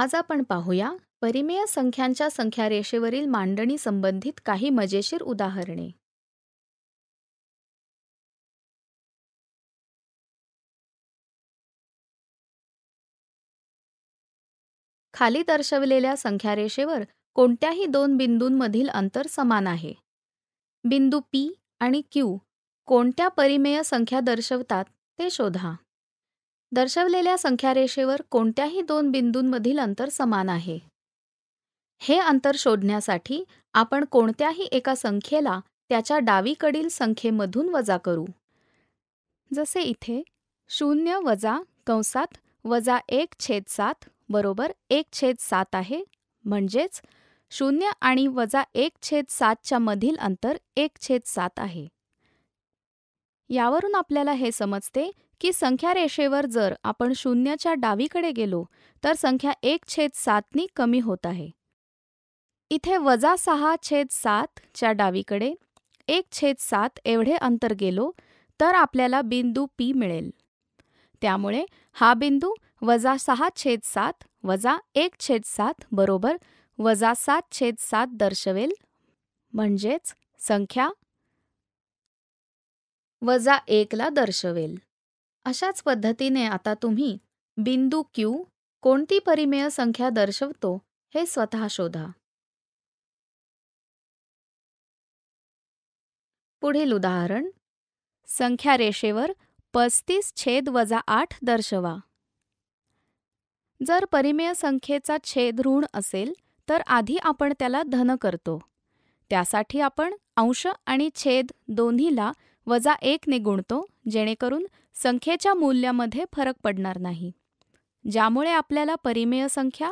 आज आपण पाहूया परिमेय संख्यांच्या संख्यारेषेवरील मांडणी संबंधित काही मजेशीर उदाहरणे खाली दर्शविलेल्या संख्यारेषेवर कोणत्याही दोन बिंदूंमधील अंतर समान आहे बिंदू पी आणि क्यू कोणत्या परिमेय संख्या दर्शवतात ते शोधा दर्शवलेल्या संख्यारेषेवर कोणत्याही दोन बिंदूंमधील अंतर समान आहे हे अंतर शोधण्यासाठी आपण कोणत्याही एका संख्येला त्याच्या डावीकडील संख्येमधून वजा करू जसे इथे शून्य वजा कंसात वजा एक छेद सात बरोबर एक छेद सात आहे म्हणजेच शून्य आणि वजा एक छेद सातच्या मधील अंतर एक छेद सात आहे यावरून आपल्याला हे समजते की संख्या रेषेवर जर आपण शून्याच्या डावीकडे गेलो तर संख्या एक छेद सातनी कमी होत आहे इथे वजा सहा छेद सात च्या डावीकडे एक छेद सात एवढे अंतर गेलो तर आपल्याला बिंदू पी मिळेल त्यामुळे हा बिंदू वजा सहा छेद सात वजा एक छेद सात बरोबर वजा सात छेद सात दर्शवेल म्हणजेच संख्या वजा एकला दर्शवेल अशाच पद्धतीने आता तुम्ही बिंदू क्यू कोणती परिमेय संख्या दर्शवतो हे स्वतः शोधा पुढील उदाहरण संख्या रेषेवर पस्तीस छेद वजा आठ दर्शवा जर परिमेय संख्येचा छेद ऋण असेल तर आधी आपण त्याला धन करतो त्यासाठी आपण अंश आणि छेद दोन्हीला वजा एकने गुणतो जेणेकरून संख्येच्या मूल्यामध्ये फरक पडणार नाही ज्यामुळे आपल्याला परिमेय संख्या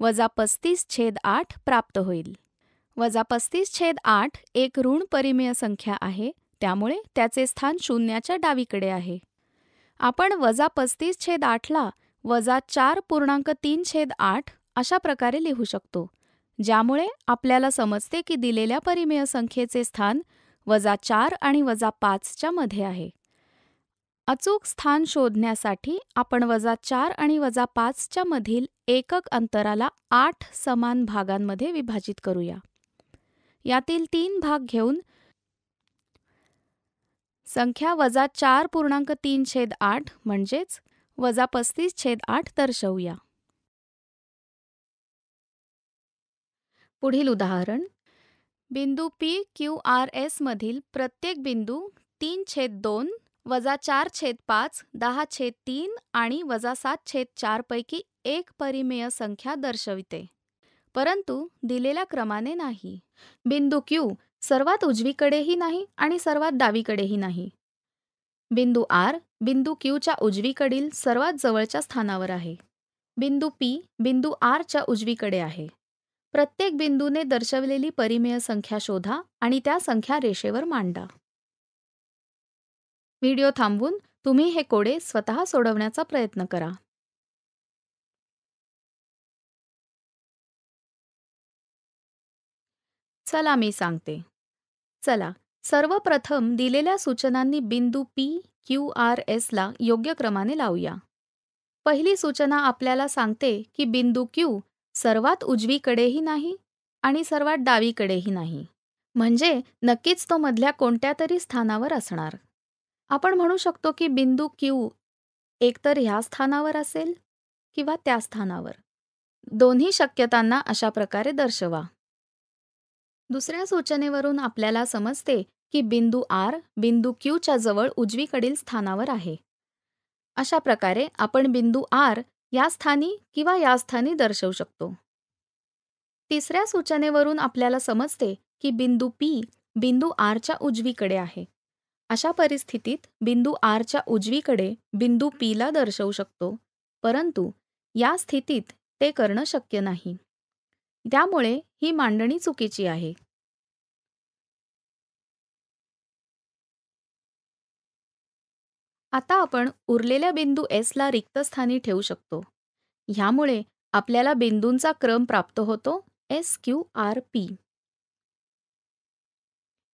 वजा पस्तीस छेद आठ प्राप्त होईल वजा पस्तीस छेद आठ एक ऋण परिमेय संख्या आहे त्यामुळे त्याचे स्थान शून्याच्या डावीकडे आहे आपण वजा पस्तीस छेद आठला वजा चार पूर्णांक तीन छेद आठ अशा प्रकारे लिहू शकतो ज्यामुळे आपल्याला समजते की दिलेल्या परिमेय संख्येचे स्थान वजा चार आणि वजा पाचच्या मध्ये आहे अचूक स्थान शोधण्यासाठी आपण वजा चार आणि वजा पाचच्या मधील एकक अंतराला आठ समान भागांमध्ये विभाजित करूया यातील तीन भाग घेऊन संख्या वजा चार पूर्णांक तीन छेद आठ म्हणजेच वजा पस्तीस छेद आठ दर्शवूया पुढील उदाहरण बिंदू पी क्यू आर एसमधील प्रत्येक बिंदू तीन छेद दोन वजा चार छेद पाच दहा छेद तीन आणि वजा सात छेद चारपैकी एक परिमेय संख्या दर्शविते परंतु दिलेल्या क्रमाने नाही बिंदू क्यू सर्वात उजवीकडेही नाही आणि सर्वात डावीकडेही नाही बिंदू आर बिंदू क्यूच्या उजवीकडील सर्वात जवळच्या स्थानावर आहे बिंदू पी बिंदू आरच्या उजवीकडे आहे प्रत्येक बिंदूने दर्शवलेली परिमेय संख्या शोधा आणि त्या संख्या रेषेवर मांडा व्हिडिओ थांबवून तुम्ही हे कोडे स्वतः सोडवण्याचा प्रयत्न करा चला मी सांगते चला सर्वप्रथम दिलेल्या सूचनांनी बिंदू पी क्यू आर ला योग्य क्रमाने लावूया पहिली सूचना आपल्याला सांगते की बिंदू क्यू सर्वात उजवीकडेही नाही आणि सर्वात डावीकडेही नाही म्हणजे नक्कीच तो मधल्या कोणत्या तरी स्थानावर असणार आपण म्हणू शकतो की बिंदू क्यू एकतर ह्या स्थानावर असेल किंवा त्या स्थानावर दोन्ही शक्यतांना अशा प्रकारे दर्शवा दुसऱ्या सूचनेवरून आपल्याला समजते की बिंदू आर बिंदू क्यूच्या जवळ उजवीकडील स्थानावर आहे अशा प्रकारे आपण बिंदू आर या स्थानी किंवा या स्थानी दर्शवू शकतो तिसऱ्या सूचनेवरून आपल्याला समजते की बिंदू पी बिंदू आरच्या उजवीकडे आहे अशा परिस्थितीत बिंदू आरच्या उजवीकडे बिंदू पीला दर्शवू शकतो परंतु या स्थितीत ते करणं शक्य नाही त्यामुळे ही मांडणी चुकीची आहे आता आपण उरलेल्या बिंदू एसला रिक्त स्थानी ठेवू शकतो ह्यामुळे आपल्याला बिंदूंचा क्रम प्राप्त होतो एस क्यू आर पी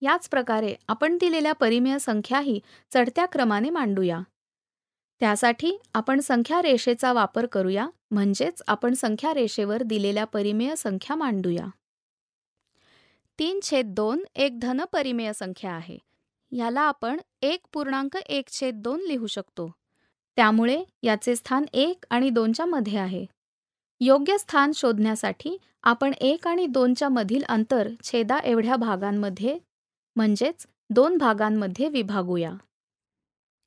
याच प्रकारे आपण दिलेल्या परिमेय संख्याही चढत्या क्रमाने मांडूया त्यासाठी आपण संख्या रेषेचा वापर करूया म्हणजेच आपण संख्या रेषेवर दिलेल्या परिमेय संख्या मांडूया तीन छेद दोन एक धन परिमेय संख्या आहे ह्याला आपण एक पूर्णांक एक छेद दोन लिहू शकतो त्यामुळे याचे स्थान एक आणि दोनच्या मध्ये आहे योग्य स्थान शोधण्यासाठी आपण एक आणि दोनच्या मधील अंतर छेदा एवढ्या भागांमध्ये म्हणजेच दोन भागांमध्ये विभागूया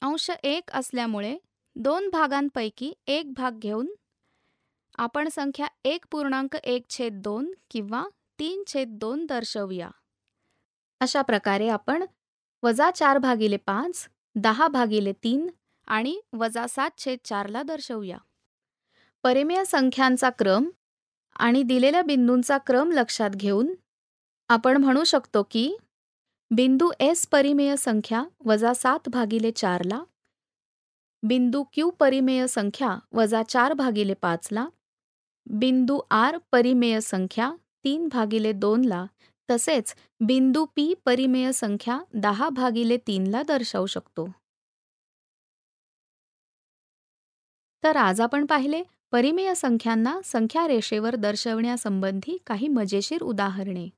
अंश एक असल्यामुळे दोन भागांपैकी एक भाग घेऊन आपण संख्या एक पूर्णांक एक छेद दोन किंवा तीन छेद दोन दर्शवूया अशा प्रकारे आपण वजा चार भागिले पाच दहा भागिले तीन आणि वजा सात छेद चारला दर्शवूया परिमेय संख्यांचा क्रम आणि दिलेल्या बिंदूंचा क्रम लक्षात घेऊन आपण म्हणू शकतो की बिंदू एस परिमेय संख्या वजा सात भागिले चारला बिंदू क्यू परिमेय संख्या वजा चार भागिले पाचला बिंदू आर परिमेय संख्या तीन भागिले दोनला तसेच बिंदू पी परिमेय संख्या दहा भागिले तीनला दर्शवू शकतो तर आज आपण पाहिले परिमेय संख्यांना संख्या रेषेवर दर्शवण्यासंबंधी काही मजेशीर उदाहरणे